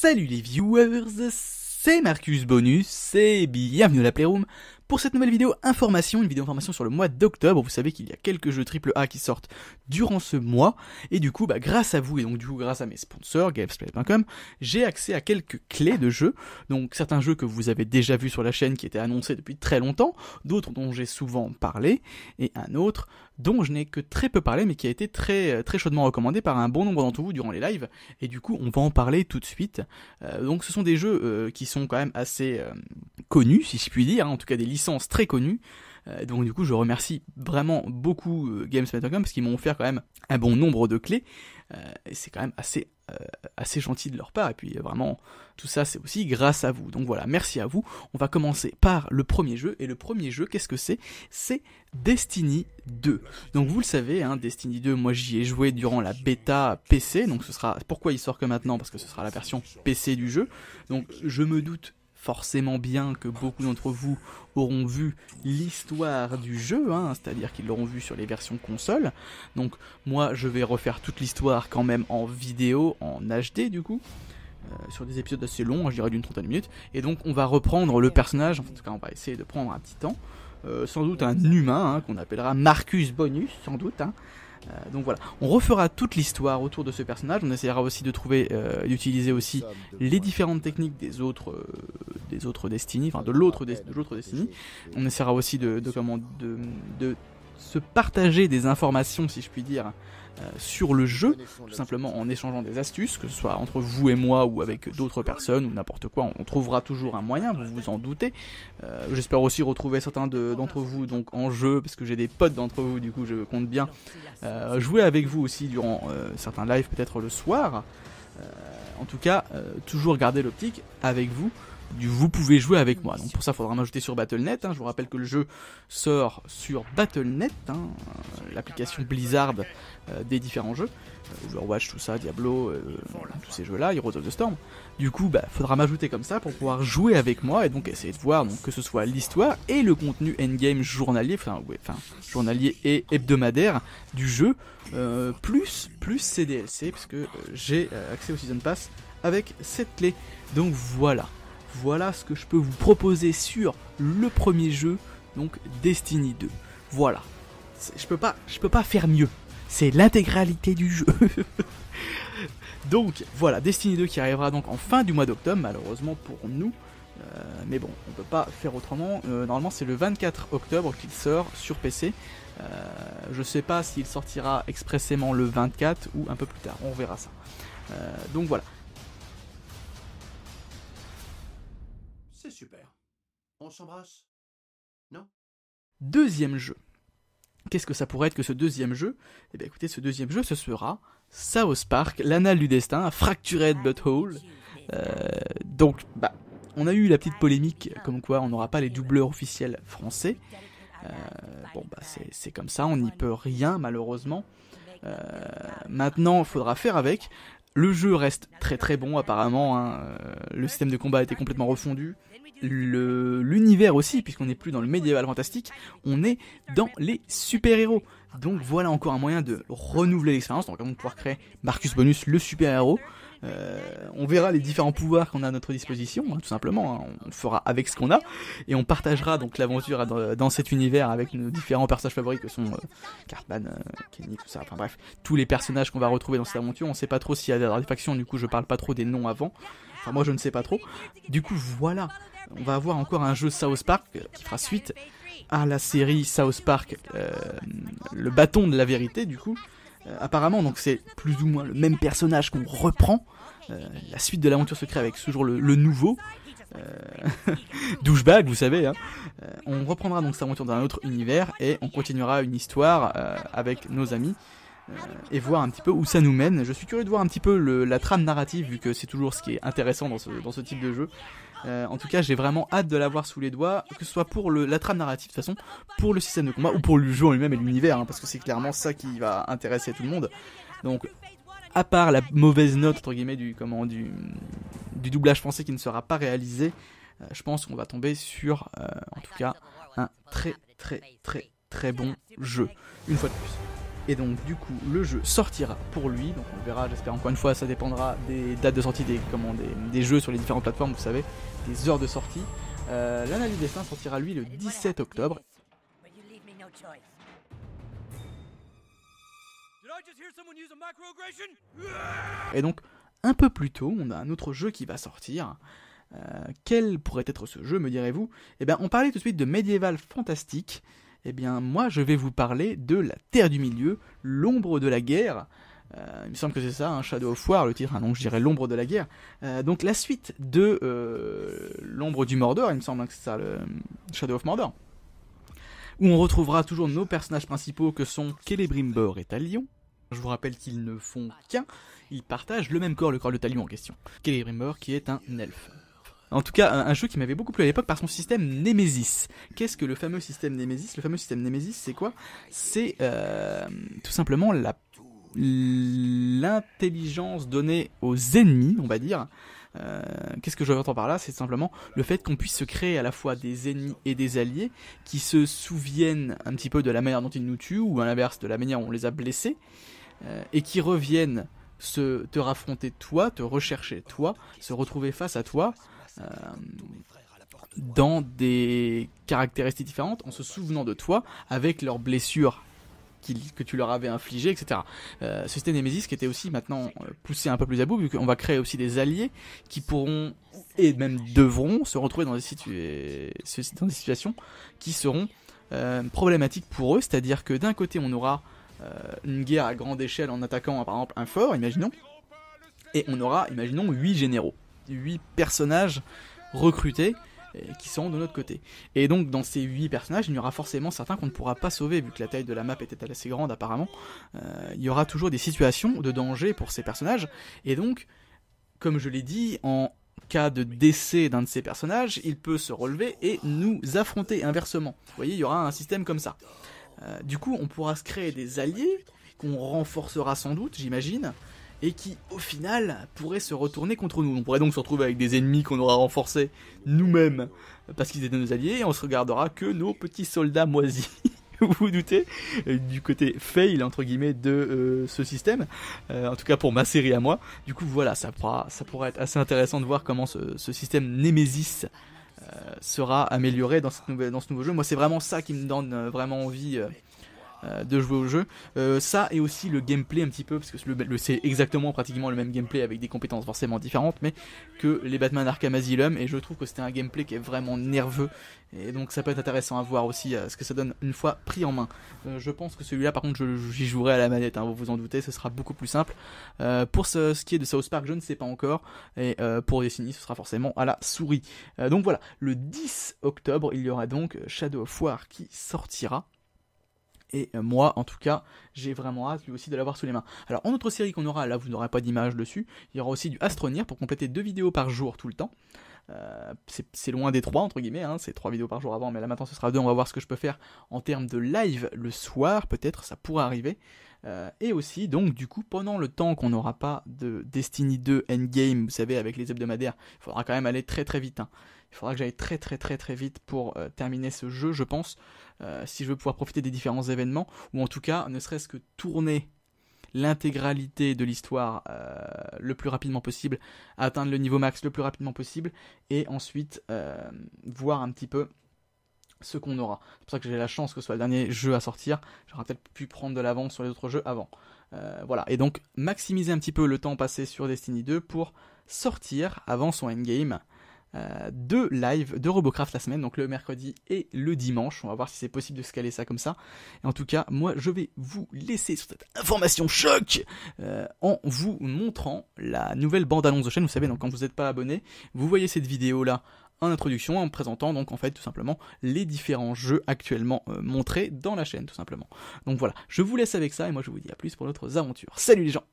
Salut les viewers, c'est Marcus Bonus et bienvenue à la Playroom pour cette nouvelle vidéo information, une vidéo information sur le mois d'octobre. Vous savez qu'il y a quelques jeux AAA qui sortent durant ce mois, et du coup, bah, grâce à vous, et donc du coup, grâce à mes sponsors, GameSplay.com, j'ai accès à quelques clés de jeux. Donc, certains jeux que vous avez déjà vus sur la chaîne qui étaient annoncés depuis très longtemps, d'autres dont j'ai souvent parlé, et un autre dont je n'ai que très peu parlé, mais qui a été très, très chaudement recommandé par un bon nombre d'entre vous durant les lives, et du coup, on va en parler tout de suite. Euh, donc, ce sont des jeux euh, qui sont quand même assez. Euh, connus, si je puis dire, hein, en tout cas des licences très connues. Euh, donc du coup, je remercie vraiment beaucoup euh, parce qu'ils m'ont offert quand même un bon nombre de clés. Euh, et c'est quand même assez euh, assez gentil de leur part. Et puis vraiment, tout ça, c'est aussi grâce à vous. Donc voilà, merci à vous. On va commencer par le premier jeu. Et le premier jeu, qu'est-ce que c'est C'est Destiny 2. Donc vous le savez, hein, Destiny 2, moi j'y ai joué durant la bêta PC. Donc ce sera pourquoi il sort que maintenant Parce que ce sera la version PC du jeu. Donc je me doute forcément bien que beaucoup d'entre vous auront vu l'histoire du jeu, hein, c'est-à-dire qu'ils l'auront vu sur les versions console. Donc moi je vais refaire toute l'histoire quand même en vidéo, en HD du coup. Euh, sur des épisodes assez longs, hein, je dirais d'une trentaine de minutes. Et donc on va reprendre le personnage, en tout cas on va essayer de prendre un petit temps, euh, sans doute un humain hein, qu'on appellera Marcus Bonus, sans doute. Hein, euh, donc voilà, on refera toute l'histoire autour de ce personnage. On essaiera aussi de trouver, euh, d'utiliser aussi les différentes techniques des autres, euh, des autres destinies, enfin de l'autre de Destiny. On essaiera aussi de, comment de se partager des informations, si je puis dire, euh, sur le jeu, tout simplement en échangeant des astuces, que ce soit entre vous et moi ou avec d'autres personnes ou n'importe quoi, on trouvera toujours un moyen, vous vous en doutez. Euh, j'espère aussi retrouver certains d'entre vous donc en jeu, parce que j'ai des potes d'entre vous, du coup je compte bien euh, jouer avec vous aussi durant certains lives, peut-être le soir. en tout cas, toujours garder l'optique avec vous vous pouvez jouer avec moi. Donc pour ça, il faudra m'ajouter sur Battle.net. Hein. Je vous rappelle que le jeu sort sur Battle.net, hein, euh, l'application Blizzard euh, des différents jeux. Euh, Overwatch, tout ça, Diablo, tous ces jeux-là, Heroes of the Storm. Du coup, bah, faudra m'ajouter comme ça pour pouvoir jouer avec moi et donc essayer de voir que ce soit l'histoire et le contenu endgame journalier, enfin, journalier et hebdomadaire du jeu, plus, plus CDLC, puisque j'ai accès au Season Pass avec cette clé. Donc voilà. Voilà ce que je peux vous proposer sur le premier jeu, donc Destiny 2. Voilà. Je peux pas, je peux pas faire mieux. C'est l'intégralité du jeu. donc voilà, Destiny 2 qui arrivera donc en fin du mois d'octobre, malheureusement pour nous. Euh, mais bon, on peut pas faire autrement. Euh, normalement, c'est le 24 octobre qu'il sort sur PC. Euh, je sais pas s'il sortira expressément le 24 ou un peu plus tard. On verra ça. donc voilà. super. On s'embrasse Non Deuxième jeu. Qu'est-ce que ça pourrait être que ce deuxième jeu Eh bien écoutez, ce deuxième jeu, ce sera South Park, l'anal du destin, Fractured Butthole. Euh, donc, bah, on a eu la petite polémique comme quoi on n'aura pas les doubleurs officiels français. Euh, bon, bah, c'est comme ça, on n'y peut rien malheureusement. Euh, maintenant, il faudra faire avec. Le jeu reste très très bon apparemment. Hein. Le système de combat a été complètement refondu l'univers aussi, puisqu'on n'est plus dans le médiéval fantastique, on est dans les super-héros. Donc voilà encore un moyen de renouveler l'expérience, donc on pouvoir créer Marcus Bonus, le super-héros, euh, on verra les différents pouvoirs qu'on a à notre disposition, hein, tout simplement. Hein. On fera avec ce qu'on a et on partagera donc l'aventure dans cet univers avec nos différents personnages favoris que sont euh, Cartman, euh, Kenny, tout ça. Enfin bref, tous les personnages qu'on va retrouver dans cette aventure. On sait pas trop s'il y a des factions, du coup je parle pas trop des noms avant. Enfin moi je ne sais pas trop. Du coup voilà, on va avoir encore un jeu South Park qui fera suite à la série South Park, le bâton de la vérité du coup euh, apparemment, donc c'est plus ou moins le même personnage qu'on reprend. Euh, la suite de l'aventure secrète avec toujours le, nouveau. Euh, douchebag, vous savez. Hein. on reprendra donc cette aventure dans un autre univers et on continuera une histoire avec nos amis et voir un petit peu où ça nous mène. Je suis curieux de voir un petit peu la trame narrative, vu que c'est toujours ce qui est intéressant dans ce, type de jeu. Euh, en tout cas, j'ai vraiment hâte de l'avoir sous les doigts, que ce soit pour la trame narrative de toute façon, pour le système de combat ou pour le jeu en lui-même et l'univers, hein, parce que c'est clairement ça qui va intéresser tout le monde. Donc, à part la mauvaise note entre guillemets du comment du, du doublage français qui ne sera pas réalisé, euh, je pense qu'on va tomber sur, euh, en tout cas, un très très très très bon jeu. Une fois de plus. Et donc du coup le jeu sortira pour lui, donc on verra, j'espère encore une fois ça dépendra des dates de sortie des, comment, des, jeux sur les différentes plateformes, vous savez, des heures de sortie. Euh, l'analyse des fins sortira lui le 17 octobre. Et donc un peu plus tôt, on a un autre jeu qui va sortir. Euh, quel pourrait être ce jeu, me direz-vous Eh bien, on parlait tout de suite de Medieval fantastique. Eh bien, moi, je vais vous parler de La Terre du Milieu, l'ombre de la guerre. Euh, il me semble que c'est ça, un hein, Shadow of War, le titre, hein, ah donc je dirais l'ombre de la guerre. Euh, donc la suite de euh, l'ombre du Mordor, il me semble que c'est ça, le Shadow of Mordor. Où on retrouvera toujours nos personnages principaux que sont Celebrimbor et Talion. Je vous rappelle qu'ils ne font qu'un, ils partagent le même corps, le corps de Talion en question. Celebrimbor qui est un elfe. En tout cas, un, jeu qui m'avait beaucoup plu à l'époque par son système Nemesis. Qu'est-ce que le fameux système Nemesis Le fameux système Nemesis, c'est quoi C'est euh, tout simplement l'intelligence donnée aux ennemis, on va dire. Euh, qu'est-ce que je veux entendre par là C'est simplement le fait qu'on puisse se créer à la fois des ennemis et des alliés qui se souviennent un petit peu de la manière dont ils nous tuent ou à l'inverse de la manière dont on les a blessés euh, et qui reviennent se, te raffronter toi, te rechercher toi, se retrouver face à toi euh, dans des caractéristiques différentes, en se souvenant de toi, avec leurs blessures que tu leur avais infligées, etc. Euh, C'était Nemesis qui était aussi maintenant euh, poussé un peu plus à bout, vu qu'on va créer aussi des alliés qui pourront, et même devront, se retrouver dans des, euh, situations qui seront problématiques pour eux, c'est-à-dire que d'un côté on aura une guerre à grande échelle en attaquant par exemple un fort, imaginons, et on aura, imaginons, 8 généraux huit personnages recrutés euh, qui seront de notre côté. Et donc dans ces huit personnages, il y aura forcément certains qu'on ne pourra pas sauver, vu que la taille de la map était assez grande apparemment. Euh, il y aura toujours des situations de danger pour ces personnages. Et donc, comme je l'ai dit, en cas de décès d'un de ces personnages, il peut se relever et nous affronter inversement. Vous voyez, il y aura un système comme ça. Euh, du coup, on pourra se créer des alliés qu'on renforcera sans doute, j'imagine, et qui, au final, pourrait se retourner contre nous. On pourrait donc se retrouver avec des ennemis qu'on aura renforcés nous-mêmes, parce qu'ils étaient nos alliés, et on se regardera que nos petits soldats moisis. vous vous doutez euh, du côté fail entre guillemets de euh, ce système euh, en tout cas pour ma série à moi du coup voilà ça pourra, ça pourrait être assez intéressant de voir comment ce, système Nemesis sera amélioré dans, cette nouvelle, dans, ce nouveau jeu moi c'est vraiment ça qui me donne vraiment envie euh, de jouer au jeu. Euh, ça et aussi le gameplay un petit peu, parce que c'est exactement pratiquement le même gameplay avec des compétences forcément différentes, mais que les Batman Arkham Asylum, et je trouve que c'était un gameplay qui est vraiment nerveux, et donc ça peut être intéressant à voir aussi euh, ce que ça donne une fois pris en main. je pense que celui-là, par contre, j'y jouerai à la manette, hein, vous vous en doutez, ce sera beaucoup plus simple. pour ce, ce, qui est de South Park, je ne sais pas encore, et pour Destiny, ce sera forcément à la souris. donc voilà, le 10 octobre, il y aura donc Shadow of War qui sortira. Et euh, moi, en tout cas, j'ai vraiment hâte lui aussi de l'avoir sous les mains. Alors, en autre série qu'on aura, là vous n'aurez pas d'image dessus, il y aura aussi du Astronir pour compléter deux vidéos par jour tout le temps. Euh, c'est loin des trois, entre guillemets, hein, c'est trois vidéos par jour avant, mais là maintenant ce sera deux, on va voir ce que je peux faire en termes de live le soir, peut-être, ça pourra arriver. Euh, et aussi, donc, du coup, pendant le temps qu'on n'aura pas de Destiny 2 Endgame, vous savez, avec les hebdomadaires, il faudra quand même aller très très vite. Hein. Il faudra que j'aille très très très très vite pour euh, terminer ce jeu, je pense, euh, si je veux pouvoir profiter des différents événements, ou en tout cas, ne serait-ce que tourner l'intégralité de l'histoire le plus rapidement possible, atteindre le niveau max le plus rapidement possible, et ensuite voir un petit peu ce qu'on aura. C'est pour ça que j'ai la chance que ce soit le dernier jeu à sortir. J'aurais peut-être pu prendre de l'avance sur les autres jeux avant. Euh, voilà. Et donc maximiser un petit peu le temps passé sur Destiny 2 pour sortir avant son endgame. Euh, de live de Robocraft la semaine, donc le mercredi et le dimanche. On va voir si c'est possible de scaler ça comme ça. Et en tout cas, moi, je vais vous laisser sur cette information choc euh, en vous montrant la nouvelle bande annonce de chaîne. Vous savez, donc quand vous n'êtes pas abonné, vous voyez cette vidéo là en introduction en présentant donc en fait tout simplement les différents jeux actuellement euh, montrés dans la chaîne tout simplement. Donc voilà, je vous laisse avec ça et moi je vous dis à plus pour d'autres aventures. Salut les gens